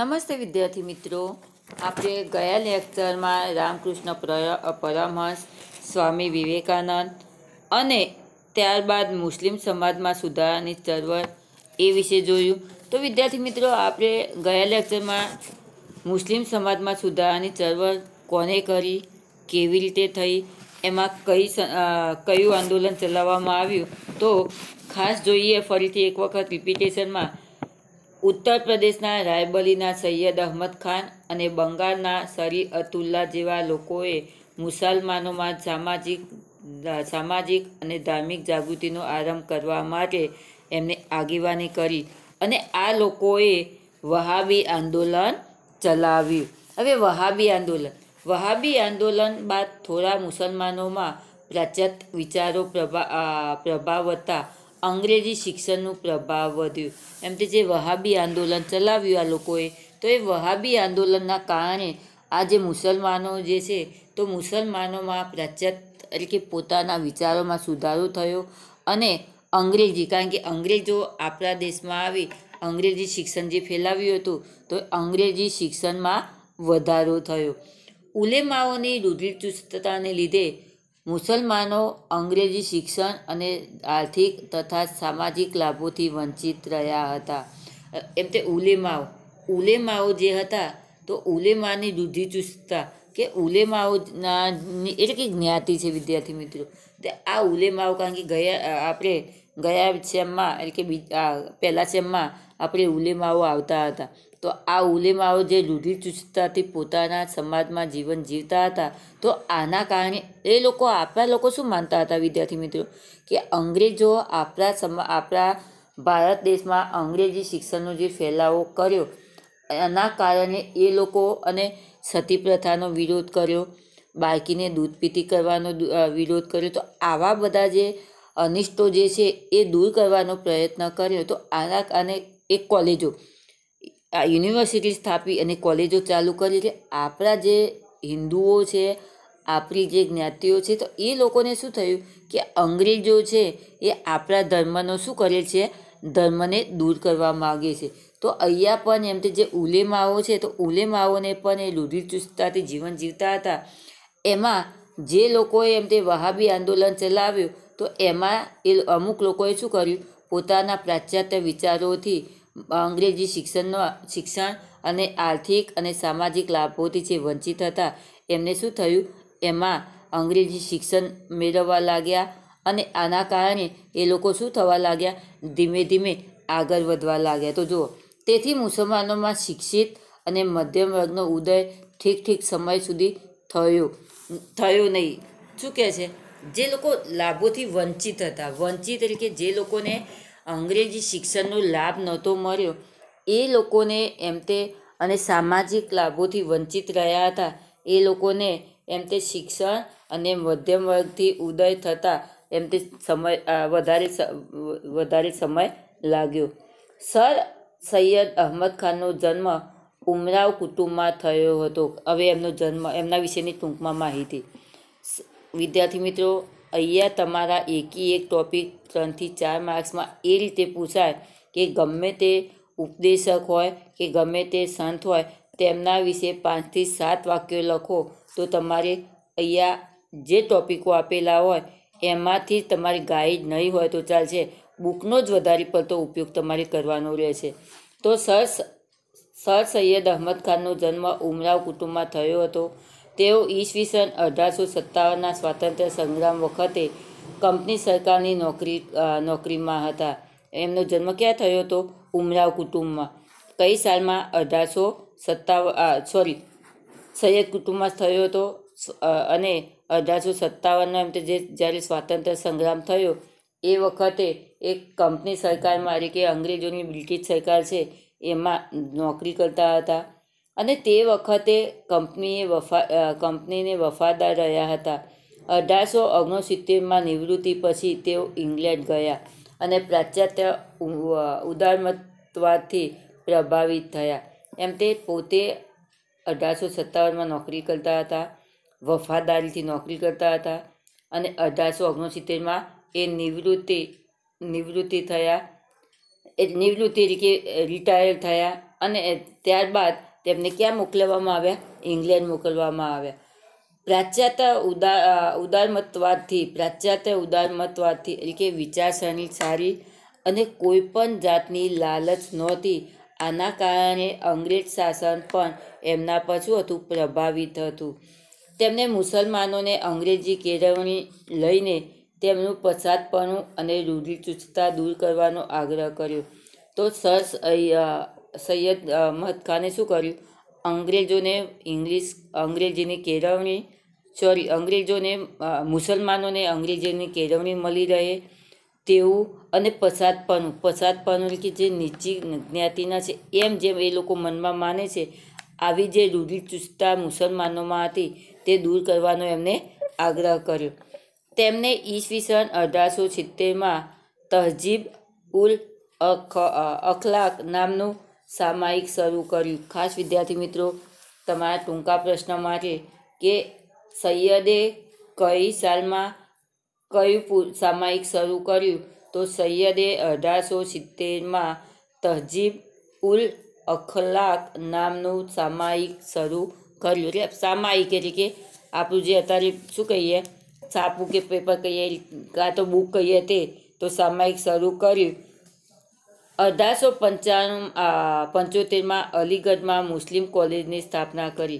નમસ્તે વિદ્યાર્થી મિત્રો આપણે ગયા લેક્ચરમાં રામકૃષ્ણ પરમહંસ સ્વામી વિવેકાનંદ અને ત્યારબાદ મુસ્લિમ સમાજમાં સુધારાની ચળવળ એ વિશે જોયું તો વિદ્યાર્થી મિત્રો આપણે ગયા લેક્ચરમાં મુસ્લિમ સમાજમાં સુધારાની ચળવળ કોને કરી કેવી રીતે થઈ એમાં કઈ કયું આંદોલન ચલાવવામાં આવ્યું તો ખાસ જોઈએ ફરીથી એક વખત રિપીટેશનમાં ઉત્તર પ્રદેશના રાયબલીના સૈયદ અહમદ ખાન અને બંગાળના સરી અતુલ્લા જેવા લોકોએ મુસલમાનોમાં સામાજિક સામાજિક અને ધાર્મિક જાગૃતિનો આરંભ કરવા માટે એમને આગેવાની કરી અને આ લોકોએ વહાબી આંદોલન ચલાવ્યું હવે વહાબી આંદોલન વહાબી આંદોલન બાદ થોડા મુસલમાનોમાં પ્રચત વિચારો પ્રભા પ્રભાવ હતા અંગ્રેજી શિક્ષણનું પ્રભાવ વધ્યું એમ કે જે વહાબી આંદોલન ચલાવ્યું આ લોકોએ તો એ વહાબી આંદોલનના કારણે આજે મુસલમાનો જે છે તો મુસલમાનોમાં પ્રચત એટલે કે પોતાના વિચારોમાં સુધારો થયો અને અંગ્રેજી કારણ કે અંગ્રેજો આપણા દેશમાં આવી અંગ્રેજી શિક્ષણ જે ફેલાવ્યું હતું તો અંગ્રેજી શિક્ષણમાં વધારો થયો ઉલેમાઓની રૂઢિચુસ્તતાને લીધે મુસલમાનો અંગ્રેજી શિક્ષણ અને આર્થિક તથા સામાજિક લાભોથી વંચિત રહ્યા હતા એમ તે ઉલેમાઓ ઉલેમાઓ જે હતા તો ઉલેમાની દૂધી કે ઉલેમાઓના એટલે કે જ્ઞાતિ છે વિદ્યાર્થી મિત્રો તે આ ઉલેમાઓ કારણ કે ગયા આપણે ગયા સેમમાં એટલે કે પહેલાં સેમમાં આપણે ઉલેમાઓ આવતા હતા તો આ ઉલેમાઓ જે રૂઢિચુસ્તતાથી પોતાના સમાજમાં જીવન જીવતા હતા તો આના કારણે એ લોકો આપણા લોકો શું માનતા હતા વિદ્યાર્થી મિત્રો કે અંગ્રેજો આપણા સમ આપણા ભારત દેશમાં અંગ્રેજી શિક્ષણનો જે ફેલાવો કર્યો એના કારણે એ લોકો અને સતી પ્રથાનો વિરોધ કર્યો બાળકીને દૂધ પીતી કરવાનો વિરોધ કર્યો તો આવા બધા જે અનિષ્ટો જે છે એ દૂર કરવાનો પ્રયત્ન કર્યો તો આના અને એક કોલેજો આ યુનિવર્સિટી સ્થાપી અને કોલેજો ચાલુ કરી છે આપણા જે હિન્દુઓ છે આપણી જે જ્ઞાતિઓ છે તો એ લોકોને શું થયું કે અંગ્રેજો છે એ આપણા ધર્મનો શું કરે છે ધર્મને દૂર કરવા માગે છે તો અહીંયા પણ એમ તે જે ઉલેમાઓ છે તો ઉલેમાઓને પણ એ રૂઢિ જીવન જીવતા હતા એમાં જે લોકોએ એમ તે વહાબી આંદોલન ચલાવ્યું તો એમાં એ અમુક લોકોએ શું કર્યું પોતાના પાશ્ચાત્ય વિચારોથી અંગ્રેજી શિક્ષણનો શિક્ષણ અને આર્થિક અને સામાજિક લાભોથી જે વંચિત હતા એમને શું થયું એમાં અંગ્રેજી શિક્ષણ મેળવવા લાગ્યા અને આના કારણે એ લોકો શું થવા લાગ્યા ધીમે ધીમે આગળ વધવા લાગ્યા તો જુઓ તેથી મુસલમાનોમાં શિક્ષિત અને મધ્યમ વર્ગનો ઉદય ઠીક ઠીક સમય સુધી થયો થયો નહીં શું કહે છે જે લોકો લાભોથી વંચિત હતા વંચિત એટલે કે જે લોકોને અંગ્રેજી શિક્ષણનો લાભ નહોતો મળ્યો એ લોકોને એમ તે અને સામાજિક લાભોથી વંચિત રહ્યા હતા એ લોકોને એમ તે શિક્ષણ અને મધ્યમ વર્ગથી ઉદય થતાં એમ તે સમય વધારે વધારે સમય લાગ્યો સર સૈયદ અહમદ ખાનનો જન્મ ઉમરાવ કુટુંબમાં થયો હતો હવે એમનો જન્મ એમના વિશેની ટૂંકમાં માહિતી વિદ્યાર્થી મિત્રો અહીંયા તમારા એકી એક ટૉપિક ત્રણથી ચાર માર્ક્સમાં એ રીતે પૂછાય કે ગમે તે ઉપદેશક હોય કે ગમે તે સંત હોય તેમના વિશે પાંચથી સાત વાક્યો લખો તો તમારે અહીંયા જે ટોપિકો આપેલા હોય એમાંથી તમારી ગાઈડ નહીં હોય તો ચાલશે બુકનો જ વધારે પડતો ઉપયોગ તમારે કરવાનો રહેશે તો સર સર સૈયદ અહમદ ખાનનો જન્મ ઉમરાવ કુટુંબમાં થયો હતો તેઓ ઈસવીસન અઢારસો સત્તાવનના સ્વાતંત્ર્ય સંગ્રામ વખતે કંપની સરકારની નોકરી નોકરીમાં હતા એમનો જન્મ ક્યાં થયો હતો ઉમરાવ કુટુંબમાં કઈ સાલમાં અઢારસો સત્તાવન સોરી સૈયદ કુટુંબમાં થયો હતો અને અઢારસો સત્તાવનનો એમ જે જ્યારે સ્વાતંત્ર્ય સંગ્રામ થયો એ વખતે એક કંપની સરકારમાં એટલે કે અંગ્રેજોની બ્રિટિશ સરકાર છે એમાં નોકરી કરતા હતા અને તે વખતે કંપનીએ વફા કંપનીને વફાદાર રહ્યા હતા અઢારસો ઓગણસિત્તેરમાં નિવૃત્તિ પછી તેઓ ઇંગ્લેન્ડ ગયા અને પ્રાચાત્ય ઉદારમતવાદથી પ્રભાવિત થયા એમ તે પોતે અઢારસો સત્તાવનમાં નોકરી કરતા હતા વફાદારીથી નોકરી કરતા હતા અને અઢારસો ઓગણસિત્તેરમાં એ નિવૃત્તિ નિવૃત્તિ થયા એ નિવૃત્તિ તરીકે રિટાયર થયા અને ત્યારબાદ તેમને ક્યાં મોકલવામાં આવ્યા ઇંગ્લેન્ડ મોકલવામાં આવ્યા પાશ્ચાત્ય ઉદાર ઉદારમતવાદથી પાશ્ચાત્ય ઉદારમતવાદથી એટલે કે વિચારસરણી સારી અને કોઈ પણ જાતની લાલચ નહોતી આના કારણે અંગ્રેજ શાસન પણ એમના પર શું હતું પ્રભાવિત હતું તેમણે મુસલમાનોને અંગ્રેજી કેળવણી લઈને તેમનું પછાતપણું અને રૂઢિચુસ્તતા દૂર કરવાનો આગ્રહ કર્યો તો સર સૈયદ અહમદ ખાને શું કર્યું અંગ્રેજોને ઇંગ્લિશ અંગ્રેજીની કેળવણી સોરી અંગ્રેજોને મુસલમાનોને અંગ્રેજીની કેળવણી મળી રહે તેવું અને પસાદપણું પસાદપણું કે જે નીચી જ્ઞાતિના છે એમ જેમ એ લોકો મનમાં માને છે આવી જે રૂઢિચુસ્તા મુસલમાનોમાં હતી તે દૂર કરવાનો એમને આગ્રહ કર્યો તેમને ઈસવીસન અઢારસો સિત્તેરમાં તહજીબ ઉલ અખ અખલાક નામનું સામાયિક શરૂ કર્યું ખાસ વિદ્યાર્થી મિત્રો તમારા ટૂંકા પ્રશ્ન માટે કે સૈયદે કઈ સાલમાં કયું સામાયિક શરૂ કર્યું તો સૈયદે અઢારસો સિત્તેરમાં તહજીબ ઉલ અખલાક નામનું સામાયિક શરૂ કર્યું એટલે સામાયિક એટલે કે આપણું જે અત્યારે શું કહીએ છાપું કે પેપર કહીએ કાં તો બુક કહીએ તે તો સામાયિક શરૂ કર્યું અઢારસો પંચાણું પંચોતેરમાં અલીગઢમાં મુસ્લિમ કોલેજની સ્થાપના કરી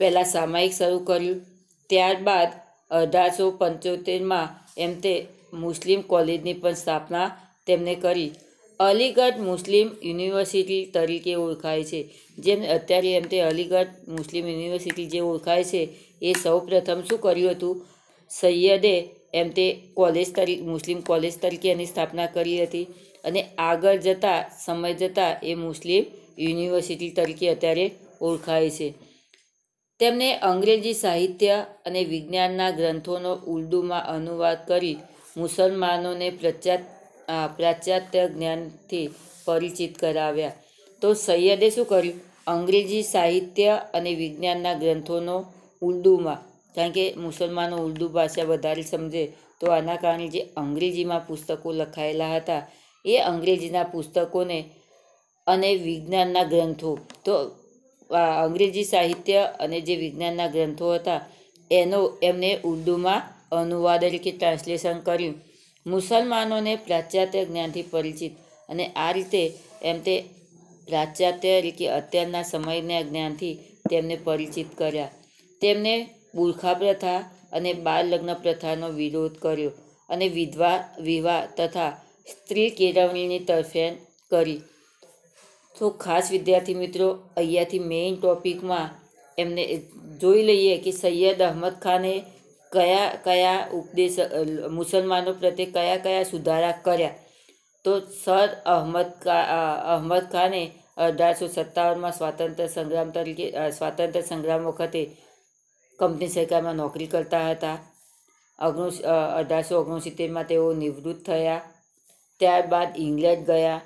પહેલાં સામાયિક શરૂ કર્યું ત્યારબાદ અઢારસો પંચોતેરમાં એમ તે મુસ્લિમ કોલેજની પણ સ્થાપના તેમણે કરી અલીગઢ મુસ્લિમ યુનિવર્સિટી તરીકે ઓળખાય છે જેમ અત્યારે એમ તે અલીગઢ મુસ્લિમ યુનિવર્સિટી જે ઓળખાય છે એ સૌ પ્રથમ શું કર્યું હતું સૈયદે એમ તે કોલેજ તરીકે મુસ્લિમ કોલેજ તરીકે એની સ્થાપના કરી હતી અને આગળ જતાં સમય જતાં એ મુસ્લિમ યુનિવર્સિટી તરીકે અત્યારે ઓળખાય છે તેમણે અંગ્રેજી સાહિત્ય અને વિજ્ઞાનના ગ્રંથોનો ઉર્દુમાં અનુવાદ કરી મુસલમાનોને પ્રચાત પ્રાચાત્ય જ્ઞાનથી પરિચિત કરાવ્યા તો સૈયદે શું કર્યું અંગ્રેજી સાહિત્ય અને વિજ્ઞાનના ગ્રંથોનો ઉર્દુમાં કારણ કે મુસલમાનો ઉર્દુ ભાષા વધારે સમજે તો આના કારણે જે અંગ્રેજીમાં પુસ્તકો લખાયેલા હતા એ અંગ્રેજીના પુસ્તકોને અને વિજ્ઞાનના ગ્રંથો તો અંગ્રેજી સાહિત્ય અને જે વિજ્ઞાનના ગ્રંથો હતા એનો એમને ઉર્દૂમાં અનુવાદ એટલે કે ટ્રાન્સલેશન કર્યું મુસલમાનોને પાશ્ચાત્ય જ્ઞાનથી પરિચિત અને આ રીતે એમ તે પાશ્ચાત્ય એટલે કે અત્યારના સમયના જ્ઞાનથી તેમને પરિચિત કર્યા તેમને બુરખા પ્રથા અને બાળ લગ્ન પ્રથાનો વિરોધ કર્યો અને વિધવા વિવાહ તથા स्त्री केजरीवाल ની ટાફન કરી તો ખાસ વિદ્યાર્થી મિત્રો આયા થી મેઈન ટોપિક માં એમને જોઈ લઈએ કે સૈયદ અહમદ ખાને કયા કયા ઉપદેશ મુસલમાનો પ્રત્યે કયા કયા સુધારા કર્યા તો સદ અહમદ ખાને 1857 માં સ્વતંત્ર સંગ્રામ તલ સ્વતંત્ર સંગ્રામ વખતે કંપની સરકાર માં નોકરી કરતા હતા 1869 માં તેઓ નિવૃત્ત થયા ત્યારબાદ ઇંગ્લેન્ડ ગયા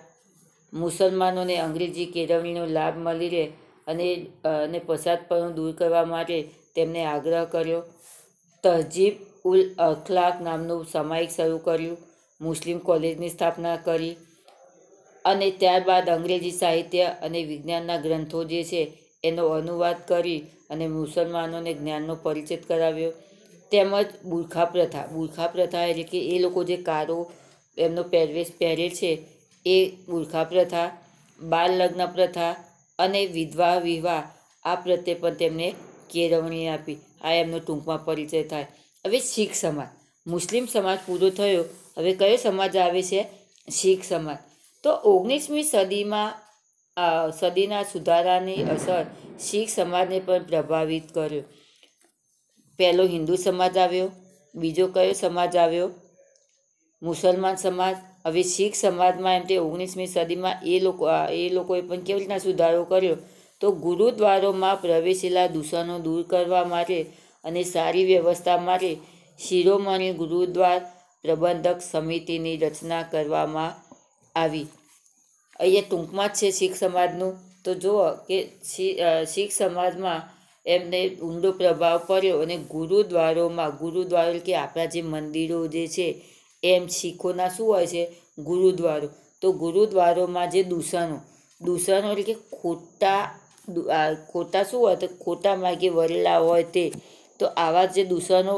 મુસલમાનોને અંગ્રેજી કેળવણીનો લાભ મળી રહે અને અને પસાદપણું દૂર કરવા માટે તેમણે આગ્રહ કર્યો તહજીબ ઉલ અખલાક નામનું સામાયિક શરૂ કર્યું મુસ્લિમ કોલેજની સ્થાપના કરી અને ત્યારબાદ અંગ્રેજી સાહિત્ય અને વિજ્ઞાનના ગ્રંથો જે છે એનો અનુવાદ કરી અને મુસલમાનોને જ્ઞાનનો પરિચય કરાવ્યો તેમજ બુરખા પ્રથા બુરખા પ્રથા એટલે કે એ લોકો જે કારો એમનો પહેરવેશ પહેરે છે એ બુરખા પ્રથા બાળ લગ્ન પ્રથા અને વિધવા વિવાહ આ પ્રત્યે પણ તેમને કેળવણી આપી આ એમનો ટૂંકમાં પરિચય થાય હવે શીખ સમાજ મુસ્લિમ સમાજ પૂરો થયો હવે કયો સમાજ આવે છે શીખ સમાજ તો ઓગણીસમી સદીમાં સદીના સુધારાની અસર શીખ સમાજને પણ પ્રભાવિત કર્યો પહેલો હિન્દુ સમાજ આવ્યો બીજો કયો સમાજ આવ્યો મુસલમાન સમાજ હવે શીખ સમાજમાં એમ તે ઓગણીસમી સદીમાં એ લોકો એ લોકોએ પણ કેવી રીતના સુધારો કર્યો તો ગુરુદ્વારોમાં પ્રવેશેલા દૂષણો દૂર કરવા માટે અને સારી વ્યવસ્થા માટે શિરોમણી ગુરુદ્વાર પ્રબંધક સમિતિની રચના કરવામાં આવી અહીંયા ટૂંકમાં જ છે શીખ સમાજનું તો જુઓ કે શીખ સમાજમાં એમને ઊંડો પ્રભાવ પડ્યો અને ગુરુદ્વારોમાં ગુરુદ્વારો કે આપણા જે મંદિરો જે છે એમ શીખોના શું હોય છે ગુરુદ્વારો તો ગુરુદ્વારોમાં જે દૂષણો દૂષણો એટલે કે ખોટા ખોટા શું હોય તો ખોટા માર્ગે વળેલા હોય તે તો આવા જે દૂષણો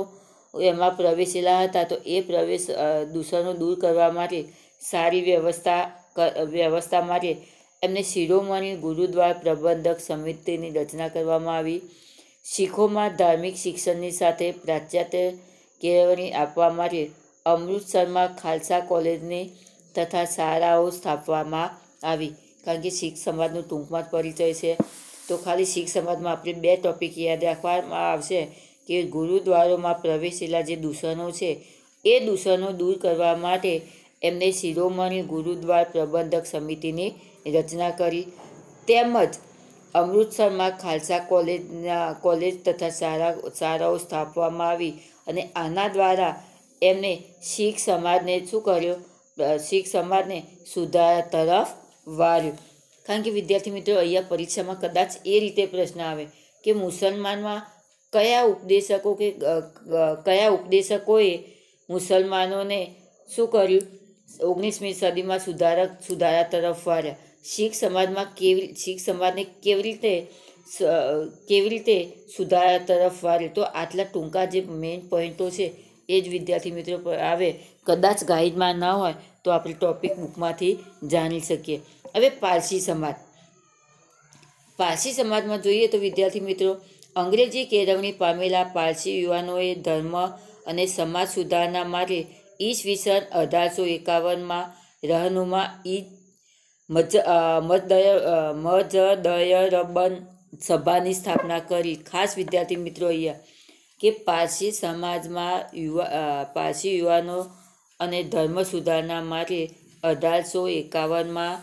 એમાં પ્રવેશેલા હતા તો એ પ્રવેશ દૂષણો દૂર કરવા માટે સારી વ્યવસ્થા વ્યવસ્થા માટે એમને શિરોમણી ગુરુદ્વાર પ્રબંધક સમિતિની રચના કરવામાં આવી શીખોમાં ધાર્મિક શિક્ષણની સાથે પ્રાચ્યાત્ય કેળવણી આપવા માટે અમૃતસરમાં ખાલસા કોલેજને તથા શાળાઓ સ્થાપવામાં આવી કારણ કે શીખ સમાજનું ટૂંકમાં જ પરિચય છે તો ખાલી શીખ સમાજમાં આપણે બે ટોપિક યાદ રાખવામાં આવશે કે ગુરુદ્વારોમાં પ્રવેશેલા જે દૂષણો છે એ દૂષણો દૂર કરવા માટે એમને શિરોમણી ગુરુદ્વાર પ્રબંધક સમિતિની રચના કરી તેમજ અમૃતસરમાં ખાલસા કોલેજના કોલેજ તથા શાળા શાળાઓ સ્થાપવામાં આવી અને આના દ્વારા એમને શીખ સમાજને શું કર્યું શીખ સમાજને સુધારા તરફ વાર્યું કારણ કે વિદ્યાર્થી મિત્રો અહીંયા પરીક્ષામાં કદાચ એ રીતે પ્રશ્ન આવે કે મુસલમાનમાં કયા ઉપદેશકો કે કયા ઉપદેશકોએ મુસલમાનોને શું કર્યું ઓગણીસમી સદીમાં સુધારક સુધારા તરફ વાર્યા શીખ સમાજમાં કેવી શીખ સમાજને કેવી રીતે કેવી રીતે સુધારા તરફ વાર્યું તો આટલા ટૂંકા જે મેઇન પોઈન્ટો છે એ જ વિદ્યાર્થી મિત્રો આવે કદાચ ગાઈડમાં ન હોય તો આપણે ટોપિક બુકમાંથી જાણી શકીએ હવે પારસી સમાજ પારસી સમાજમાં જોઈએ તો વિદ્યાર્થી મિત્રો અંગ્રેજી કેળવણી પામેલા પારસી યુવાનોએ ધર્મ અને સમાજ સુધારણા માટે ઈસવીસન અઢારસો એકાવનમાં રહનુમા ઈ મજ મજદય મજદયરબન સભાની સ્થાપના કરી ખાસ વિદ્યાર્થી મિત્રો અહીંયા કે પારસી સમાજમાં યુવા પારસી યુવાનો અને ધર્મ સુધારણા માટે અઢારસો એકાવનમાં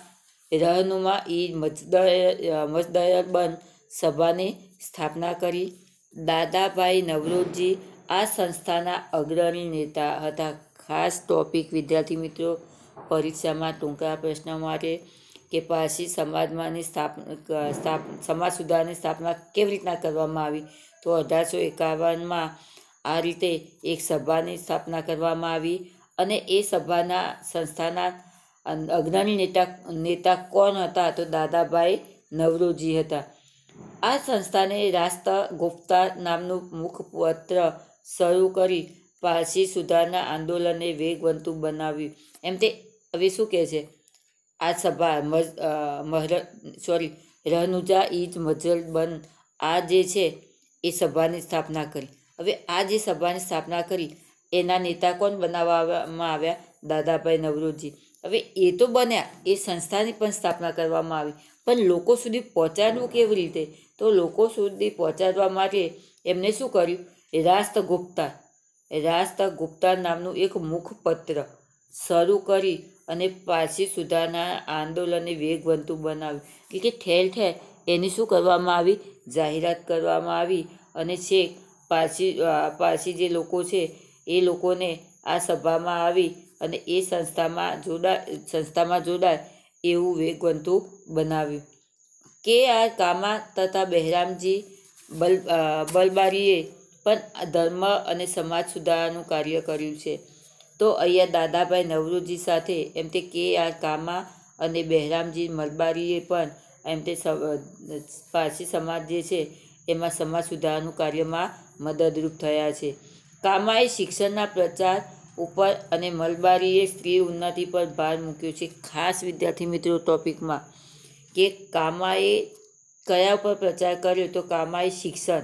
રહનુમા ઈ મજદય મજદયબંધ સભાની સ્થાપના કરી દાદાભાઈ નવરોજી આ સંસ્થાના અગ્રણી નેતા હતા ખાસ ટોપિક વિદ્યાર્થી મિત્રો પરીક્ષામાં ટૂંકા પ્રશ્ન માટે કે પારસી સમાજમાંની સ્થાપ સમાજ સુધારની સ્થાપના કેવી રીતના કરવામાં આવી તો અઢારસો એકાવનમાં આ રીતે એક સભાની સ્થાપના કરવામાં આવી અને એ સભાના સંસ્થાના અગ્રણી નેતા નેતા કોણ હતા તો દાદાભાઈ નવરોજી હતા આ સંસ્થાને રાષ્ટ્ર ગુપ્તા નામનું મુખપત્ર શરૂ કરી પારસી સુધારના આંદોલનને વેગવંતુ બનાવ્યું એમ તે હવે શું કહે છે આ સભા મહર સોરી રહનુજા ઈજ મજલ બંધ આ જે છે એ સભાની સ્થાપના કરી હવે આ જે સભાની સ્થાપના કરી એના નેતા કોણ બનાવવામાં આવ્યા દાદાભાઈ નવરોજી હવે એ તો બન્યા એ સંસ્થાની પણ સ્થાપના કરવામાં આવી પણ લોકો સુધી પહોંચાડવું કેવી રીતે તો લોકો સુધી પહોંચાડવા માટે એમને શું કર્યું રાસ્ત ગુપ્તા રાસ્ત ગુપ્તા નામનું એક મુખપત્ર શરૂ કરી અને પાછી સુધારના આંદોલનને વેગવંતુ બનાવ્યું કે ઠેર ઠેર એની શું કરવામાં આવી જાહેરાત કરવામાં આવી અને છેક પારસી પારસી જે લોકો છે એ લોકોને આ સભામાં આવી અને એ સંસ્થામાં જોડાય સંસ્થામાં જોડાય એવું વેગવંતુ બનાવ્યું કે આર કામા તથા બહેરામજી બલ બલબારીએ પણ ધર્મ અને સમાજ સુધારાનું કાર્ય કર્યું છે તો અહીંયા દાદાભાઈ નવરોજી સાથે એમ તે કે આર કામા અને બહેરામજી મલબારીએ પણ એમ તે પારસી સમાજ જે છે એમાં સમાજ સુધારાનું કાર્યમાં મદદરૂપ થયા છે કામાએ શિક્ષણના પ્રચાર ઉપર અને મલબારીએ સ્ત્રી ઉન્નતિ પર ભાર મૂક્યો છે ખાસ વિદ્યાર્થી મિત્રો ટોપિકમાં કે કામાએ કયા ઉપર પ્રચાર કર્યો તો કામાએ શિક્ષણ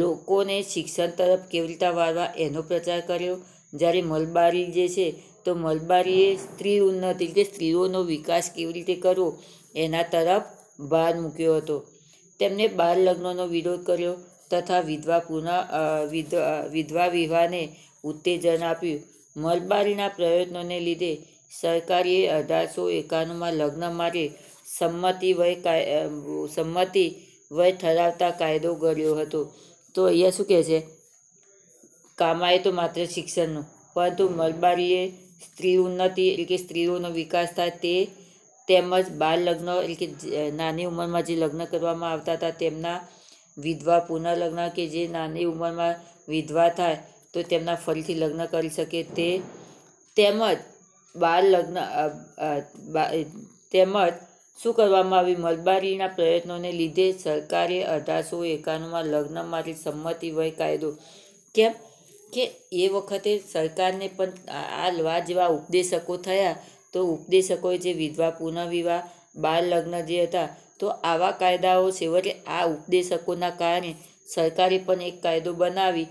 લોકોને શિક્ષણ તરફ કેવી રીતે વાળવા એનો પ્રચાર કર્યો જ્યારે મલબારી જે છે તો મલબારીએ સ્ત્રી ઉન્નતિ કે સ્ત્રીઓનો વિકાસ કેવી રીતે કરવો એના તરફ ભાર મૂક્યો હતો તેમણે બાળ લગ્નનો વિરોધ કર્યો તથા વિધવા પુનઃ વિધવા વિવાહને ઉત્તેજન આપ્યું મલબારીના પ્રયત્નોને લીધે સરકારીએ અઢારસો એકાણુંમાં લગ્ન માટે સંમતિ વય સંમતિ વય ઠરાવતા કાયદો ઘડ્યો હતો તો અહીંયા શું કહે છે કામાએ તો માત્ર શિક્ષણનું પરંતુ મલબારીએ સ્ત્રી ઉન્નતિ એટલે કે સ્ત્રીઓનો વિકાસ થાય તે તેમજ બાળ લગ્ન એટલે કે નાની ઉંમરમાં જે લગ્ન કરવામાં આવતા હતા તેમના વિધવા પુનઃલગ્ન કે જે નાની ઉંમરમાં વિધવા થાય તો તેમના ફરીથી લગ્ન કરી શકે તે તેમજ બાળ લગ્ન તેમજ શું કરવામાં આવ્યું મલબારીના પ્રયત્નોને લીધે સરકારે અઢારસો એકાણુંમાં લગ્ન માટે સંમતિ વય કાયદો કેમ કે એ વખતે સરકારને પણ આ લવા જેવા ઉપદેશકો થયા તો ઉપદેશકોએ જે વિધવા પુનઃવિવાહ બાળ લગ્ન જે હતા તો આવા કાયદાઓ છેવટે આ ઉપદેશકોના કારણે સરકારે પણ એક કાયદો બનાવી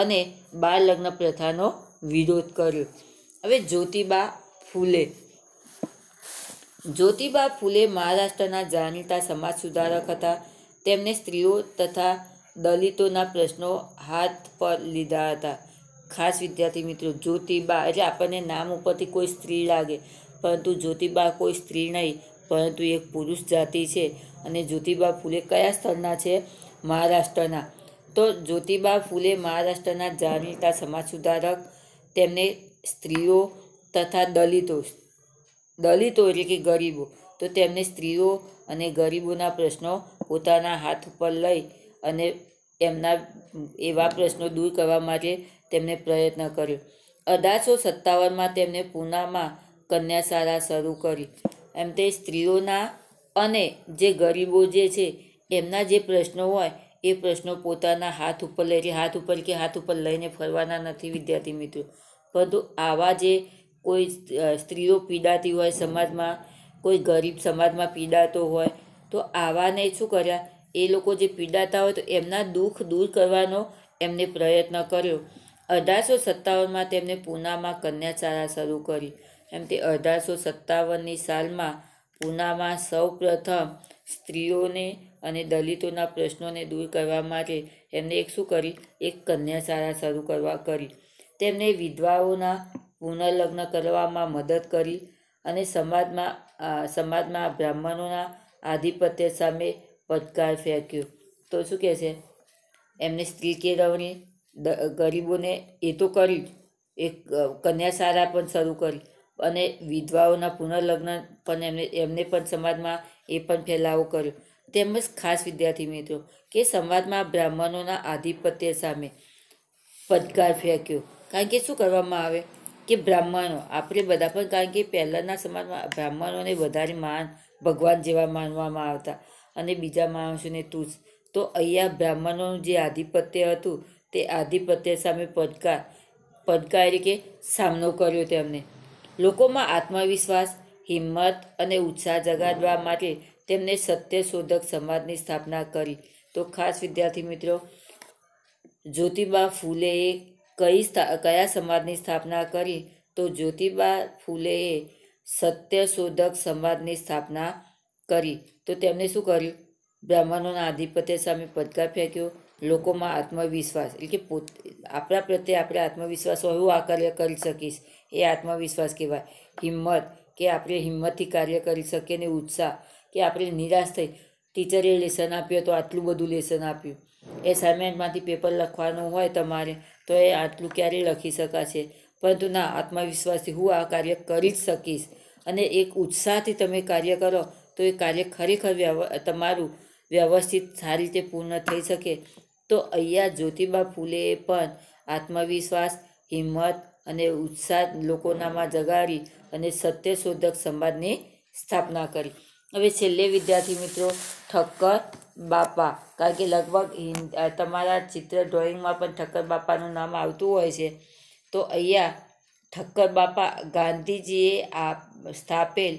અને બાળ લગ્ન પ્રથાનો વિરોધ કર્યો હવે જ્યોતિબા ફૂલે જ્યોતિબા ફૂલે મહારાષ્ટ્રના જાણીતા સમાજ સુધારક હતા તેમણે સ્ત્રીઓ તથા દલિતોના પ્રશ્નો હાથ પર લીધા હતા ખાસ વિદ્યાર્થી મિત્રો જ્યોતિબા એટલે આપણને નામ ઉપરથી કોઈ સ્ત્રી લાગે પરંતુ જ્યોતિબા કોઈ સ્ત્રી નહીં પરંતુ એક પુરુષ જાતિ છે અને જ્યોતિબા ફૂલે કયા સ્થળના છે મહારાષ્ટ્રના તો જ્યોતિબા ફૂલે મહારાષ્ટ્રના જાણીતા સમાજ સુધારક તેમને સ્ત્રીઓ તથા દલિતો દલિતો એટલે કે ગરીબો તો તેમને સ્ત્રીઓ અને ગરીબોના પ્રશ્નો પોતાના હાથ ઉપર લઈ અને એમના એવા પ્રશ્નો દૂર કરવા માટે તેમણે પ્રયત્ન કર્યો અઢારસો સત્તાવનમાં તેમને પૂનામાં કન્યાશાળા શરૂ કરી એમ તે સ્ત્રીઓના અને જે ગરીબો જે છે એમના જે પ્રશ્નો હોય એ પ્રશ્નો પોતાના હાથ ઉપર લઈ છે હાથ ઉપર કે હાથ ઉપર લઈને ફરવાના નથી વિદ્યાર્થી મિત્રો પરંતુ આવા જે કોઈ સ્ત્રીઓ પીડાતી હોય સમાજમાં કોઈ ગરીબ સમાજમાં પીડાતો હોય તો આવાને શું કર્યા એ લોકો જે પીડાતા હોય તો એમના દુઃખ દૂર કરવાનો એમને પ્રયત્ન કર્યો અઢારસો સત્તાવનમાં તેમણે પૂનામાં કન્યાશાળા શરૂ કરી એમ તે અઢારસો સત્તાવનની સાલમાં પૂનામાં સૌ પ્રથમ સ્ત્રીઓને અને દલિતોના પ્રશ્નોને દૂર કરવા માટે એમને એક શું કરી એક કન્યાશાળા શરૂ કરવા કરી તેમને વિધવાઓના પુનઃલગ્ન કરવામાં મદદ કરી અને સમાજમાં સમાજમાં બ્રાહ્મણોના આધિપત્ય સામે પડકાર ફેંક્યો તો શું કહે છે એમને સ્ત્રી કેળવણી ગરીબોને એ તો કરી એક કન્યાશાળા પણ શરૂ કરી અને વિધવાઓના પુનઃલગ્ન પણ એમને એમને પણ સમાજમાં એ પણ ફેલાવો કર્યો તેમજ ખાસ વિદ્યાર્થી મિત્રો કે સમાજમાં બ્રાહ્મણોના આધિપત્ય સામે પદકાર ફેંક્યો કારણ કે શું કરવામાં આવે કે બ્રાહ્મણો આપણે બધા પણ કારણ કે પહેલાંના સમાજમાં બ્રાહ્મણોને વધારે માન ભગવાન જેવા માનવામાં આવતા અને બીજા માણસોને તુચ્છ તો અહીંયા બ્રાહ્મણોનું જે આધિપત્ય હતું તે આધિપત્ય સામે પડકાર પદકાર કે સામનો કર્યો તેમને લોકોમાં આત્મવિશ્વાસ હિંમત અને ઉત્સાહ જગાડવા માટે તેમણે સત્ય શોધક સમાજની સ્થાપના કરી તો ખાસ વિદ્યાર્થી મિત્રો જ્યોતિબા ફૂલેએ કઈ કયા સમાજની સ્થાપના કરી તો જ્યોતિબા ફૂલેએ સત્ય શોધક સમાજની સ્થાપના કરી તો તેમણે શું કર્યું બ્રાહ્મણોના આધિપત્ય સામે પડકાર ફેંક્યો લોકોમાં આત્મવિશ્વાસ એટલે કે પોતે આપણા પ્રત્યે આપણે આત્મવિશ્વાસ હોય એવું આ કાર્ય કરી શકીશ એ આત્મવિશ્વાસ કહેવાય હિંમત કે આપણે હિંમતથી કાર્ય કરી શકીએ ને ઉત્સાહ કે આપણે નિરાશ થઈ ટીચરે લેસન આપ્યું તો આટલું બધું લેસન આપ્યું એસાઇનમેન્ટમાંથી પેપર લખવાનું હોય તમારે તો એ આટલું ક્યારેય લખી શકાશે પરંતુ ના આત્મવિશ્વાસથી હું આ કાર્ય કરી જ શકીશ અને એક ઉત્સાહથી તમે કાર્ય કરો તો એ કાર્ય ખરેખર વ્યવ તમારું વ્યવસ્થિત સારી રીતે પૂર્ણ થઈ શકે તો અહીંયા જ્યોતિબા ફૂલેએ પણ આત્મવિશ્વાસ હિંમત અને ઉત્સાહ લોકોનામાં જગાડી અને સત્યશોધક સમાજની સ્થાપના કરી હવે છેલ્લે વિદ્યાર્થી મિત્રો ઠક્કર બાપા કારણ કે લગભગ તમારા ચિત્ર ડ્રોઈંગમાં પણ ઠક્કર બાપાનું નામ આવતું હોય છે તો અહીંયા ઠક્કર બાપા ગાંધીજીએ આ સ્થાપેલ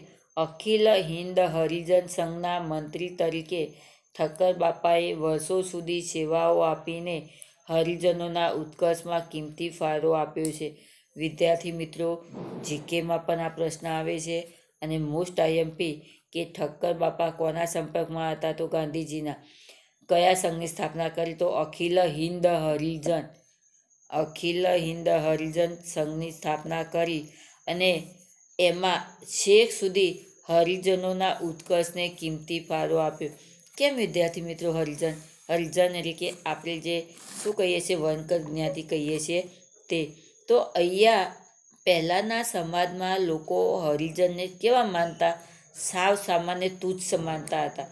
અખિલ હિન્દ હરિજન સંઘના મંત્રી તરીકે ઠક્કર બાપાએ વર્ષો સુધી સેવાઓ આપીને હરિજનોના ઉત્કર્ષમાં કિંમતી ફાળો આપ્યો છે વિદ્યાર્થી મિત્રો જીકેમાં પણ આ પ્રશ્ન આવે છે અને મોસ્ટ આઈએમપી કે ઠક્કર બાપા કોના સંપર્કમાં હતા તો ગાંધીજીના કયા સંઘની સ્થાપના કરી તો અખિલ હિન્દ હરિજન અખિલ હિન્દ હરિજન સંઘની સ્થાપના કરી અને એમાં છેક સુધી હરિજનોના ઉત્કર્ષને કિંમતી ફાળો આપ્યો કેમ વિદ્યાર્થી મિત્રો હરિજન હરિજન એટલે કે આપણે જે શું કહીએ છીએ વનકર જ્ઞાતિ કહીએ છીએ તે તો અહીંયા પહેલાંના સમાજમાં લોકો હરિજનને કેવા માનતા સાવ સામાન્ય તુચ્છ માનતા હતા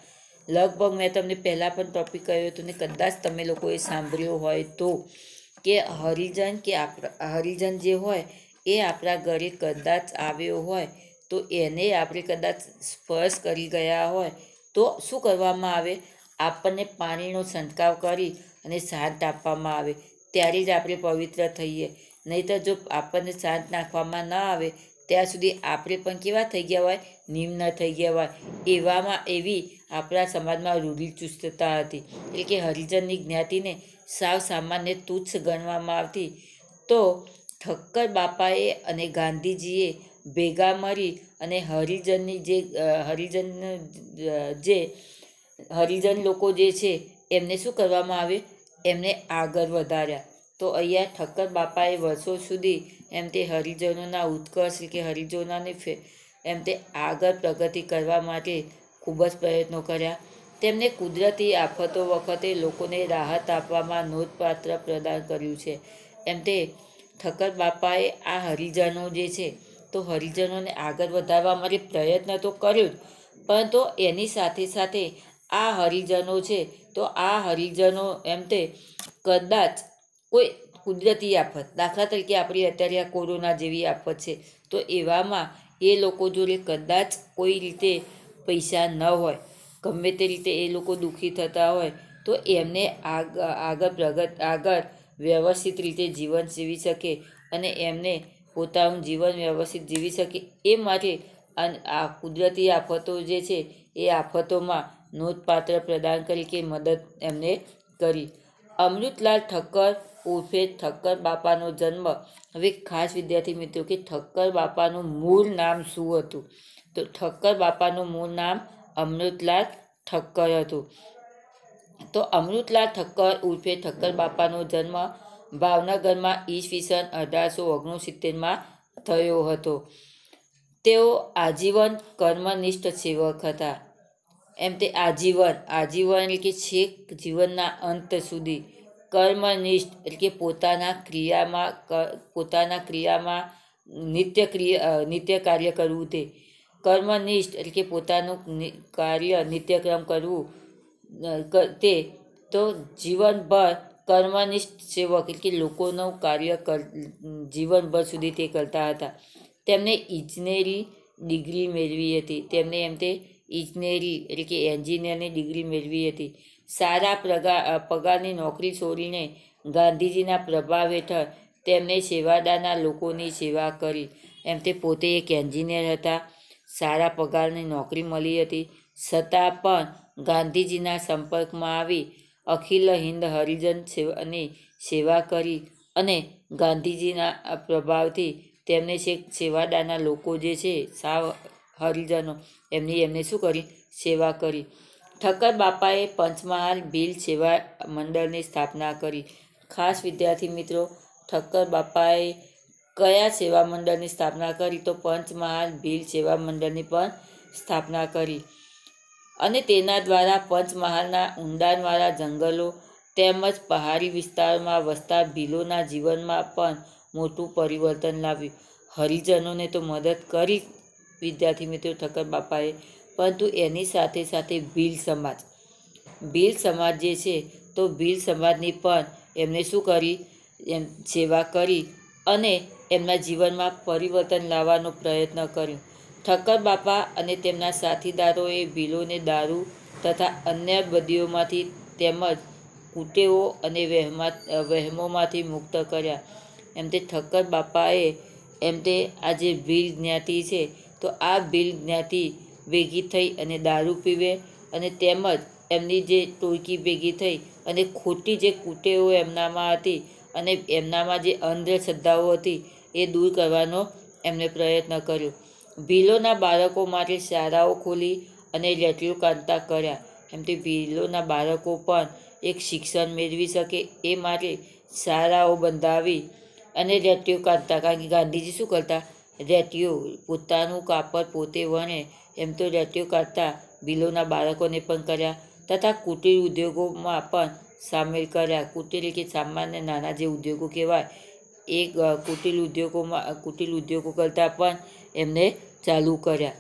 લગભગ મેં તમને પહેલાં પણ ટોપિક કહ્યું હતું ને કદાચ તમે લોકોએ સાંભળ્યો હોય તો કે હરિજન કે આપણા હરિજન જે હોય એ આપણા ઘરે કદાચ આવ્યો હોય તો એને આપણે કદાચ સ્પર્શ કરી ગયા હોય તો શું કરવામાં આવે આપણને પાણીનો છંટકાવ કરી અને શાંત આપવામાં આવે ત્યારે જ આપણે પવિત્ર થઈએ નહીં તો જો આપણને શાંત નાખવામાં ન આવે ત્યાં સુધી આપણે પણ કેવા થઈ ગયા હોય નિમ્ન થઈ ગયા હોય એવામાં એવી આપણા સમાજમાં રૂઢિચુસ્તતા હતી એટલે કે હરિજનની જ્ઞાતિને સાવ સામાન્ય તુચ્છ ગણવામાં આવતી તો ઠક્કર બાપાએ અને ગાંધીજીએ ભેગા મળી અને હરિજનની જે હરિજન જે હરિજન લોકો જે છે એમને શું કરવામાં આવે એમને આગળ વધાર્યા તો અહીંયા ઠક્કર બાપાએ વર્ષો સુધી એમ તે હરિજનોના ઉત્કર્ષ કે હરિજનોને ફે એમ તે આગળ પ્રગતિ કરવા માટે ખૂબ જ પ્રયત્નો કર્યા તેમને કુદરતી આફતો વખતે લોકોને રાહત આપવામાં નોંધપાત્ર પ્રદાન કર્યું છે એમ તે ઠક્કર બાપાએ આ હરિજનો જે છે તો હરિજનોને આગળ વધારવા માટે પ્રયત્ન તો કર્યો જ પરંતુ એની સાથે સાથે આ હરિજનો છે તો આ હરિજનો એમ તે કદાચ કોઈ કુદરતી આફત દાખલા તરીકે આપણી અત્યારે આ કોરોના જેવી આફત છે તો એવામાં એ લોકો જોડે કદાચ કોઈ રીતે પૈસા ન હોય ગમે તે રીતે એ લોકો દુઃખી થતા હોય તો એમને આગ આગળ પ્રગત આગળ વ્યવસ્થિત રીતે જીવન જીવી શકે અને એમને પોતાનું જીવન વ્યવસ્થિત જીવી શકે એ માટે આ કુદરતી આફતો જે છે એ આફતોમાં નોંધપાત્ર પ્રદાન કરી કે મદદ એમને કરી અમૃતલાલ ઠક્કર ઉર્ફે ઠક્કર બાપાનો જન્મ હવે ખાસ વિદ્યાર્થી મિત્રો કે ઠક્કર બાપાનું મૂળ નામ શું હતું તો ઠક્કર બાપાનું મૂળ નામ અમૃતલાલ ઠક્કર હતું તો અમૃતલાલ ઠક્કર ઉર્ફે ઠક્કર બાપાનો જન્મ ભાવનગરમાં ઈસવીસન અઢારસો ઓગણસિત્તેરમાં થયો હતો તેઓ આજીવન કર્મનિષ્ઠ સેવક હતા એમ તે આજીવન આજીવન એટલે કે છેક જીવનના અંત સુધી કર્મનિષ્ઠ એટલે કે પોતાના ક્રિયામાં પોતાના ક્રિયામાં નિત્ય ક્રિયા નિત્ય કાર્ય કરવું તે કર્મનિષ્ઠ એટલે કે પોતાનું કાર્ય નિત્યક્રમ કરવું તે તો જીવનભર કર્મનિષ્ઠ સેવક એટલે કે લોકોનું કાર્ય કર જીવનભર સુધી તે કરતા હતા તેમને ઇજનેરી ડિગ્રી મેળવી હતી તેમને એમ તે ઇજનેરી એટલે કે એન્જિનિયરની ડિગ્રી મેળવી હતી સારા પ્રગા પગારની નોકરી છોડીને ગાંધીજીના પ્રભાવ હેઠળ તેમણે સેવાદારના લોકોની સેવા કરી એમ તે પોતે એક એન્જિનિયર હતા સારા પગારની નોકરી મળી હતી છતાં પણ ગાંધીજીના સંપર્કમાં આવી અખિલ હિન્દ હરિજન સેવાની સેવા કરી અને ગાંધીજીના પ્રભાવથી તેમને છેક સેવાદાના લોકો જે છે સાવ હરિજનો એમની એમને શું કરી સેવા કરી ઠક્કર બાપાએ પંચમહાલ ભીલ સેવા મંડળની સ્થાપના કરી ખાસ વિદ્યાર્થી મિત્રો ઠક્કર બાપાએ કયા સેવા મંડળની સ્થાપના કરી તો પંચમહાલ ભીલ સેવા મંડળની પણ સ્થાપના કરી અને તેના દ્વારા પંચમહાલના ઊંડાણવાળા જંગલો તેમજ પહાડી વિસ્તારમાં વસતા ભીલોના જીવનમાં પણ મોટું પરિવર્તન લાવ્યું હરિજનોને તો મદદ કરી વિદ્યાર્થી મિત્રો ઠક્કર બાપાએ પરંતુ એની સાથે સાથે ભીલ સમાજ ભીલ સમાજ જે છે તો ભીલ સમાજની પણ એમને શું કરી એમ સેવા કરી અને એમના જીવનમાં પરિવર્તન લાવવાનો પ્રયત્ન કર્યો ઠક્કર બાપા અને તેમના સાથીદારોએ ભીલોને દારૂ તથા અન્ય બદીઓમાંથી તેમજ કુટેવો અને વહેમા વહેમોમાંથી મુક્ત કર્યા એમ તે ઠક્કર બાપાએ એમ તે આ જે ભીલ જ્ઞાતિ છે તો આ ભીલ જ્ઞાતિ ભેગી થઈ અને દારૂ પીવે અને તેમજ એમની જે ટોળકી ભેગી થઈ અને ખોટી જે કુટેઓ એમનામાં હતી અને એમનામાં જે અંધશ્રદ્ધાઓ હતી એ દૂર કરવાનો એમણે પ્રયત્ન કર્યો ભીલોના બાળકો માટે શાળાઓ ખોલી અને લેટરીઓ કાંતા કર્યા એમથી ભીલોના બાળકો પણ એક શિક્ષણ મેળવી શકે એ માટે શાળાઓ બંધાવી અને લેટરીઓ કાંતા કારણ કે ગાંધીજી શું કરતા રેતીયું પોતાનું કાપડ પોતે વણે એમ તો રેતીઓ કરતા બિલોના બાળકોને પણ કર્યા તથા કુટીર ઉદ્યોગોમાં પણ સામેલ કર્યા કુટીર કે સામાન્ય નાના જે ઉદ્યોગો કહેવાય એ કુટીર ઉદ્યોગોમાં કુટીર ઉદ્યોગો કરતાં પણ એમને ચાલુ કર્યા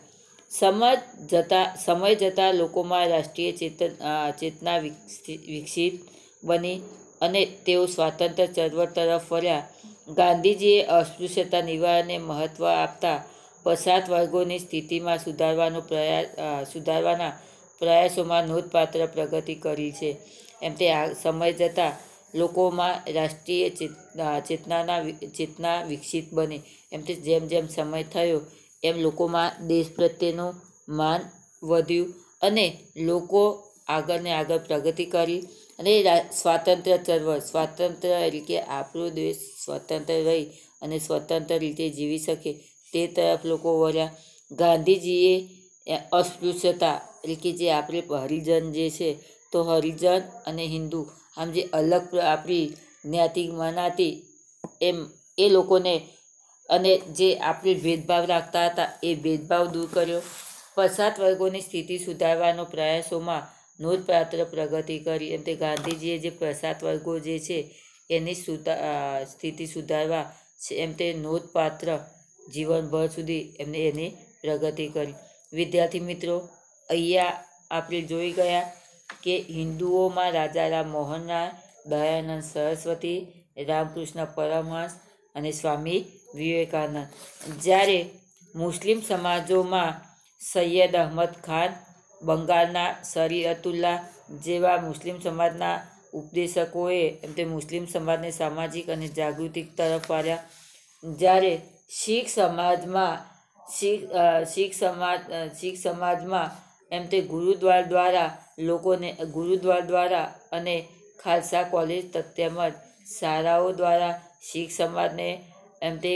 સમય જતાં સમય જતાં લોકોમાં રાષ્ટ્રીય ચેતન ચેતના વિકસિત બની અને તેઓ સ્વાતંત્ર્ય ચળવળ તરફ ફર્યા ગાંધીજીએ અસ્પૃશ્યતા નિવારણને મહત્ત્વ આપતા પછાત વર્ગોની સ્થિતિમાં સુધારવાનો પ્રયાસ સુધારવાના પ્રયાસોમાં નોંધપાત્ર પ્રગતિ કરી છે એમ તે આ સમય જતાં લોકોમાં રાષ્ટ્રીય ચેતના ચેતનાના ચેતના વિકસિત બની એમ તે જેમ જેમ સમય થયો એમ લોકોમાં દેશ પ્રત્યેનું માન વધ્યું અને લોકો આગળ ને આગળ પ્રગતિ કરી અને સ્વાતંત્ર્ય ચળવળ સ્વાતંત્ર્ય એટલે કે આપણો દેશ સ્વતંત્ર રહી અને સ્વતંત્ર રીતે જીવી શકે તે તરફ લોકો વળ્યા ગાંધીજીએ અસ્પૃશ્યતા એટલે કે જે આપણે હરિજન જે છે તો હરિજન અને હિન્દુ આમ જે અલગ આપણી જ્ઞાતિ મનાતી એમ એ લોકોને અને જે આપણે ભેદભાવ રાખતા હતા એ ભેદભાવ દૂર કર્યો પછાત વર્ગોની સ્થિતિ સુધારવાનો પ્રયાસોમાં નોંધપાત્ર પ્રગતિ કરી એમ તે ગાંધીજીએ જે પ્રસાદ વર્ગો જે છે એની સુધા સ્થિતિ સુધારવા એમ તે નોંધપાત્ર જીવનભર સુધી એમને એની પ્રગતિ કરી વિદ્યાર્થી મિત્રો અહીંયા આપણે જોઈ ગયા કે હિન્દુઓમાં રાજા રામ મોહનરાય દયાનંદ સરસ્વતી રામકૃષ્ણ પરમહંસ અને સ્વામી વિવેકાનંદ જ્યારે મુસ્લિમ સમાજોમાં સૈયદ અહમદ ખાન બંગાળના સરી અતુલ્લા જેવા મુસ્લિમ સમાજના ઉપદેશકોએ એમ તે મુસ્લિમ સમાજને સામાજિક અને જાગૃતિક તરફ વાળ્યા જ્યારે શીખ સમાજમાં શીખ શીખ સમાજ શીખ સમાજમાં એમ તે ગુરુદ્વાર દ્વારા લોકોને ગુરુદ્વાર દ્વારા અને ખાલસા કોલેજ તેમજ શાળાઓ દ્વારા શીખ સમાજને એમ તે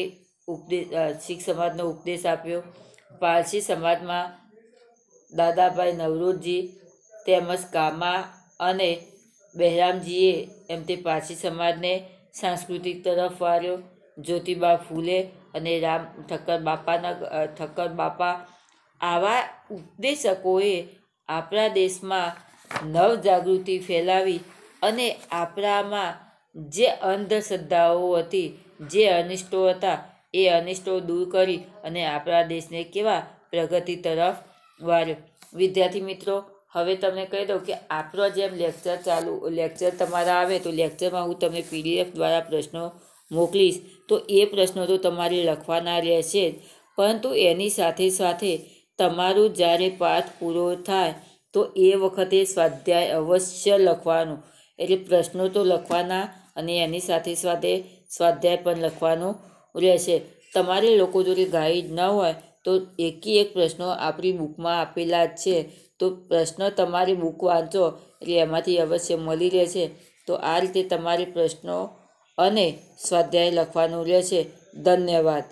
ઉપદેશ શીખ સમાજનો ઉપદેશ આપ્યો પારસી સમાજમાં દાદાભાઈ નવરોજી તેમજ કામા અને બહેરામજીએ એમથી તે પારસી સમાજને સાંસ્કૃતિક તરફ વાળ્યો જ્યોતિબા ફૂલે અને રામ ઠક્કર બાપાના ઠક્કર બાપા આવા ઉપદેશકોએ આપણા દેશમાં નવજાગૃતિ ફેલાવી અને આપણામાં જે અંધશ્રદ્ધાઓ હતી જે અનિષ્ટો હતા એ અનિષ્ટો દૂર કરી અને આપણા દેશને કેવા પ્રગતિ તરફ વારું વિદ્યાર્થી મિત્રો હવે તમને કહી દઉં કે આપણો જેમ લેક્ચર ચાલુ લેક્ચર તમારા આવે તો લેક્ચરમાં હું તમને પીડીએફ દ્વારા પ્રશ્નો મોકલીશ તો એ પ્રશ્નો તો તમારે લખવાના રહેશે જ પરંતુ એની સાથે સાથે તમારું જ્યારે પાઠ પૂરો થાય તો એ વખતે સ્વાધ્યાય અવશ્ય લખવાનું એટલે પ્રશ્નો તો લખવાના અને એની સાથે સાથે સ્વાધ્યાય પણ લખવાનો રહેશે તમારે લોકો જોડે ગાઈડ ન હોય તો એકી એક પ્રશ્નો આપણી બુકમાં આપેલા જ છે તો પ્રશ્ન તમારી બુક વાંચો એટલે એમાંથી અવશ્ય મળી રહેશે તો આ રીતે તમારે પ્રશ્નો અને સ્વાધ્યાય લખવાનું રહેશે ધન્યવાદ